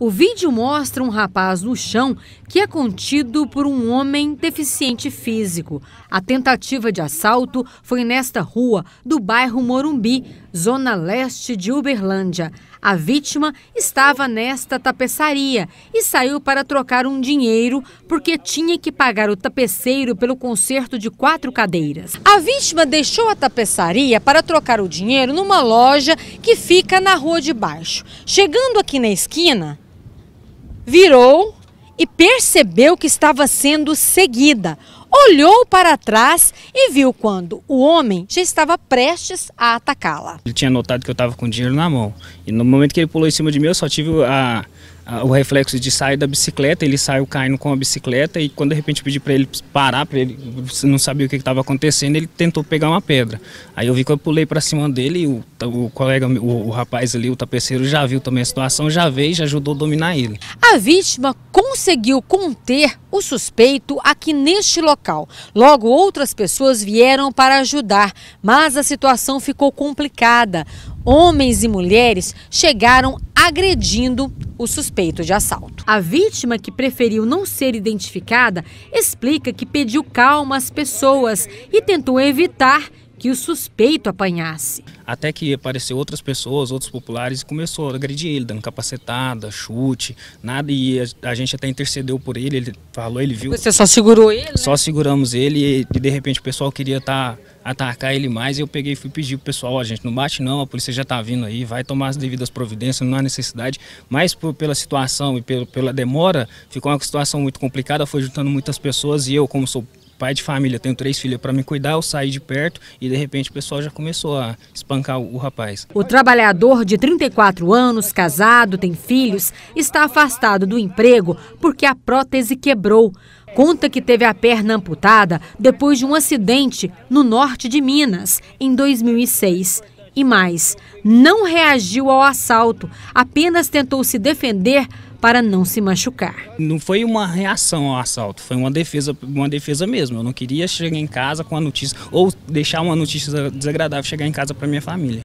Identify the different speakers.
Speaker 1: O vídeo mostra um rapaz no chão que é contido por um homem deficiente físico. A tentativa de assalto foi nesta rua do bairro Morumbi, zona leste de Uberlândia. A vítima estava nesta tapeçaria e saiu para trocar um dinheiro porque tinha que pagar o tapeceiro pelo conserto de quatro cadeiras. A vítima deixou a tapeçaria para trocar o dinheiro numa loja que fica na rua de baixo. Chegando aqui na esquina, virou e percebeu que estava sendo seguida. Olhou para trás e viu quando o homem já estava prestes a atacá-la.
Speaker 2: Ele tinha notado que eu estava com dinheiro na mão. E no momento que ele pulou em cima de mim, eu só tive a, o reflexo de sair da bicicleta, ele saiu caindo com a bicicleta e quando de repente pedi para ele parar, para ele não sabia o que estava acontecendo, ele tentou pegar uma pedra. Aí eu vi que eu pulei para cima dele e o, o colega, o, o, rapaz ali, o tapeceiro, já viu também a situação, já veio e já ajudou a dominar ele.
Speaker 1: A vítima conseguiu conter o suspeito aqui neste local. Logo, outras pessoas vieram para ajudar, mas a situação ficou complicada. Homens e mulheres chegaram agredindo o suspeito de assalto. A vítima, que preferiu não ser identificada, explica que pediu calma às pessoas e tentou evitar que o suspeito apanhasse.
Speaker 2: Até que apareceu outras pessoas, outros populares, e começou a agredir ele, dando capacetada, chute, nada. E a, gente até intercedeu por ele, ele falou, ele viu. Você só segurou ele? Né? Só seguramos ele e de repente o pessoal queria estar. Tá atacar ele mais. E eu peguei e fui pedir pro pessoal, ó, gente, não bate não, a polícia já tá vindo aí, vai tomar as devidas providências, não há necessidade. Mas por, pela situação e pelo, pela demora, ficou uma situação muito complicada, foi juntando muitas pessoas e eu, como sou pai de família, tenho três filhas para me cuidar, eu saí de perto e de repente o pessoal já começou a espancar o, o rapaz.
Speaker 1: O trabalhador de 34 anos, casado, tem filhos, está afastado do emprego porque a prótese quebrou. Conta que teve a perna amputada depois de um acidente no norte de Minas, em 2006. E mais, não reagiu ao assalto, apenas tentou se defender para não se machucar.
Speaker 2: Não foi uma reação ao assalto, foi uma defesa, uma defesa mesmo. Eu não queria chegar em casa com a notícia ou deixar uma notícia desagradável chegar em casa para minha família.